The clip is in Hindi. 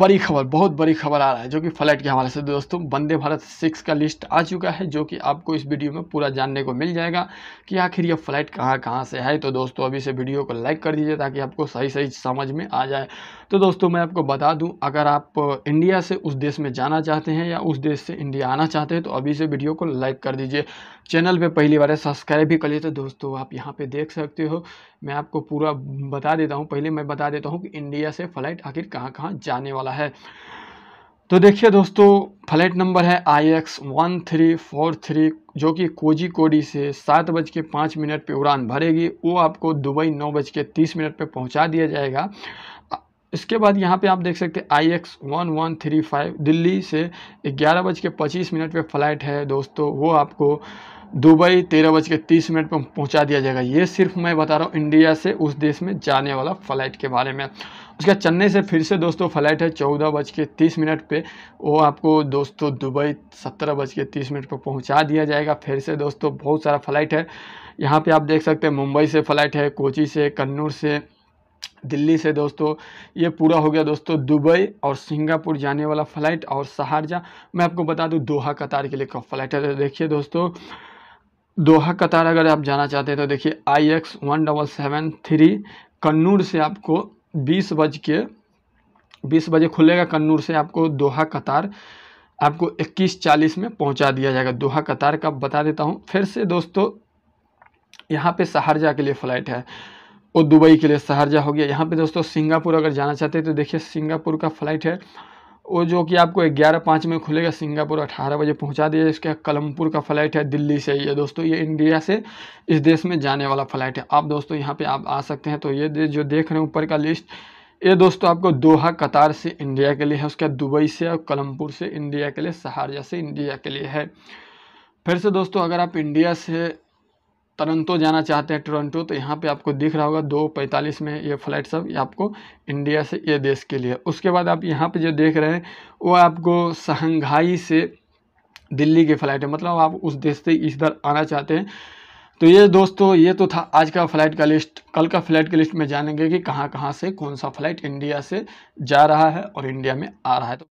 बड़ी खबर बहुत बड़ी खबर आ रहा है जो कि फ्लाइट के हवाले से दोस्तों वंदे भारत सिक्स का लिस्ट आ चुका है जो कि आपको इस वीडियो में पूरा जानने को मिल जाएगा कि आखिर ये फ़्लाइट कहाँ कहाँ से है तो दोस्तों अभी से वीडियो को लाइक कर दीजिए ताकि आपको सही सही समझ में आ जाए तो दोस्तों मैं आपको बता दूँ अगर आप इंडिया से उस देश में जाना चाहते हैं या उस देश से इंडिया आना चाहते हैं तो अभी से वीडियो को लाइक कर दीजिए चैनल पर पहली बार सब्सक्राइब भी कर लिए तो दोस्तों आप यहाँ पर देख सकते हो मैं आपको पूरा बता देता हूँ पहले मैं बता देता हूँ कि इंडिया से फ़्लाइट आखिर कहाँ कहाँ जाने वाला वाला है तो देखिए दोस्तों फ्लैट नंबर है I X one three four three जो कि कोजी कोडी से सात बज के पाँच मिनट पर उड़ान भरेगी वो आपको दुबई नौ बज के तीस मिनट पर पहुंचा दिया जाएगा इसके बाद यहाँ पे आप देख सकते हैं I X one one three five Delhi से ग्यारह बज के पच्चीस मिनट पर फ्लाइट है दोस्तों वो आपको दुबई तेरह बज के तीस मिनट पर पहुँचा दिया जाएगा ये सिर्फ मैं बता रहा हूँ इंडिया से उस देश में जाने वाला फ़्लाइट के बारे में उसके चेन्नई से फिर से दोस्तों फ़्लाइट है चौदह बज के तीस मिनट पर वो आपको दोस्तों दुबई सत्रह बज के तीस मिनट पर पहुँचा दिया जाएगा फिर से दोस्तों बहुत सारा फ़्लाइट है यहाँ पर आप देख सकते हैं मुंबई से फ़्लाइट है कोची से कन्नूर से दिल्ली से दोस्तों ये पूरा हो गया दोस्तों दुबई और सिंगापुर जाने वाला फ़्लाइट और सहारजा मैं आपको बता दूँ दोहा कतार के लिए कब फ़्लाइट है देखिए दोस्तों दोहा कतार अगर आप जाना चाहते हैं तो देखिए I X one double seven three Kannur से आपको बीस बज के बीस बजे खुलेगा कन्नूर से आपको दोहा कतार आपको इक्कीस चालीस में पहुंचा दिया जाएगा दोहा कतार का बता देता हूं फिर से दोस्तों यहाँ पे सहारजा के लिए फ़्लाइट है और दुबई के लिए सहरजा हो गया यहाँ पे दोस्तों सिंगापुर अगर जाना चाहते हैं तो देखिए सिंगापुर का फ़्लाइट है वो जो कि आपको ग्यारह पाँच में खुलेगा सिंगापुर अठारह बजे पहुँचा दिया इसके कलमपुर का फ़्लाइट है दिल्ली से ये दोस्तों ये इंडिया से इस देश में जाने वाला फ़्लाइट है आप दोस्तों यहाँ पर आप आ सकते हैं तो ये जो देख रहे हैं ऊपर का लिस्ट ये दोस्तों आपको दोहा कतार से इंडिया के लिए है उसके बाद दुबई से और कलमपुर से इंडिया के लिए सहारजा से इंडिया के लिए है फिर से दोस्तों अगर आप इंडिया से टोरंटो जाना चाहते हैं टोरंटो तो यहाँ पे आपको दिख रहा होगा दो पैंतालीस में ये फ़्लाइट सब ये आपको इंडिया से ये देश के लिए उसके बाद आप यहाँ पे जो देख रहे हैं वो आपको शंघाई से दिल्ली की फ़्लाइट है मतलब आप उस देश से इधर आना चाहते हैं तो ये दोस्तों ये तो था आज का फ़्लाइट का लिस्ट कल का फ़्लाइट का लिस्ट में जानेंगे कि कहाँ कहाँ से कौन सा फ़्लाइट इंडिया से जा रहा है और इंडिया में आ रहा है तो